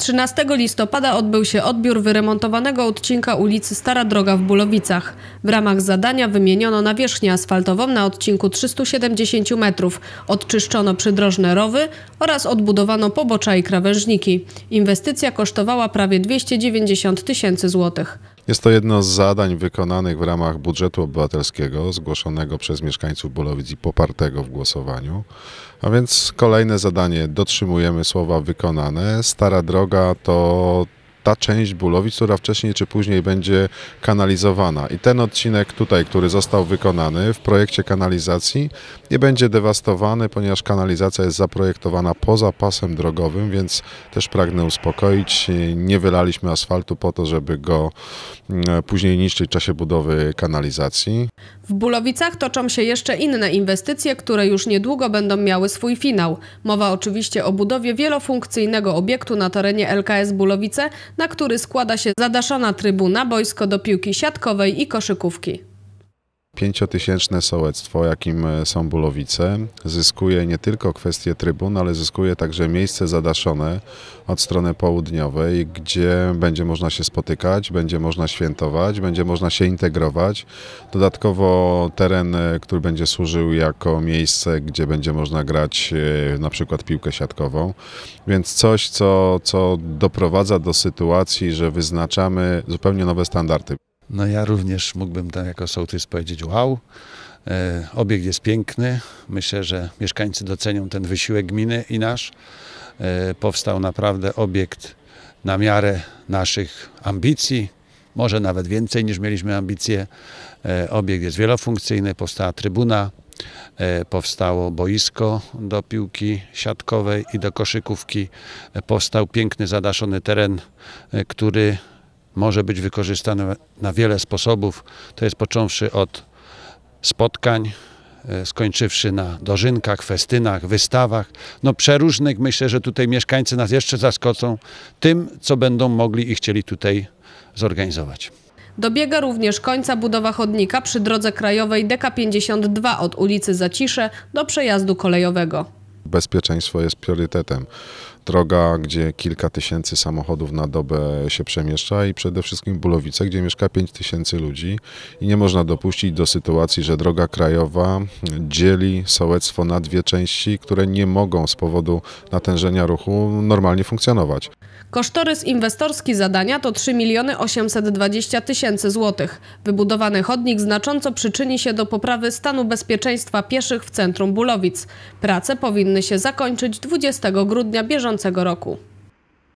13 listopada odbył się odbiór wyremontowanego odcinka ulicy Stara Droga w Bulowicach. W ramach zadania wymieniono nawierzchnię asfaltową na odcinku 370 metrów, odczyszczono przydrożne rowy oraz odbudowano pobocza i krawężniki. Inwestycja kosztowała prawie 290 tysięcy złotych. Jest to jedno z zadań wykonanych w ramach budżetu obywatelskiego zgłoszonego przez mieszkańców Bolowic i popartego w głosowaniu. A więc kolejne zadanie, dotrzymujemy słowa wykonane. Stara droga to ta część Bulowic, która wcześniej czy później będzie kanalizowana. I ten odcinek tutaj, który został wykonany w projekcie kanalizacji, nie będzie dewastowany, ponieważ kanalizacja jest zaprojektowana poza pasem drogowym, więc też pragnę uspokoić. Nie wylaliśmy asfaltu po to, żeby go mm, później niszczyć w czasie budowy kanalizacji. W Bulowicach toczą się jeszcze inne inwestycje, które już niedługo będą miały swój finał. Mowa oczywiście o budowie wielofunkcyjnego obiektu na terenie LKS Bulowice na który składa się zadaszona trybuna, boisko do piłki siatkowej i koszykówki. Pięciotysięczne sołectwo, jakim e, są Bulowice, zyskuje nie tylko kwestię trybun, ale zyskuje także miejsce zadaszone od strony południowej, gdzie będzie można się spotykać, będzie można świętować, będzie można się integrować. Dodatkowo teren, e, który będzie służył jako miejsce, gdzie będzie można grać e, na przykład piłkę siatkową. Więc coś, co, co doprowadza do sytuacji, że wyznaczamy zupełnie nowe standardy. No ja również mógłbym tam jako sołtys powiedzieć wow, e, obiekt jest piękny. Myślę, że mieszkańcy docenią ten wysiłek gminy i nasz. E, powstał naprawdę obiekt na miarę naszych ambicji, może nawet więcej niż mieliśmy ambicje. E, obiekt jest wielofunkcyjny, powstała trybuna, powstało boisko do piłki siatkowej i do koszykówki, powstał piękny zadaszony teren, który może być wykorzystane na wiele sposobów. To jest począwszy od spotkań, e, skończywszy na dożynkach, festynach, wystawach, no przeróżnych. Myślę, że tutaj mieszkańcy nas jeszcze zaskoczą tym, co będą mogli i chcieli tutaj zorganizować. Dobiega również końca budowa chodnika przy drodze krajowej DK52 od ulicy Zacisze do przejazdu kolejowego bezpieczeństwo jest priorytetem. Droga, gdzie kilka tysięcy samochodów na dobę się przemieszcza i przede wszystkim Bulowice, gdzie mieszka 5 tysięcy ludzi i nie można dopuścić do sytuacji, że droga krajowa dzieli sołectwo na dwie części, które nie mogą z powodu natężenia ruchu normalnie funkcjonować. Kosztorys inwestorski zadania to 3 miliony 820 tysięcy złotych. Wybudowany chodnik znacząco przyczyni się do poprawy stanu bezpieczeństwa pieszych w centrum Bulowic. Prace powinny powinny się zakończyć 20 grudnia bieżącego roku.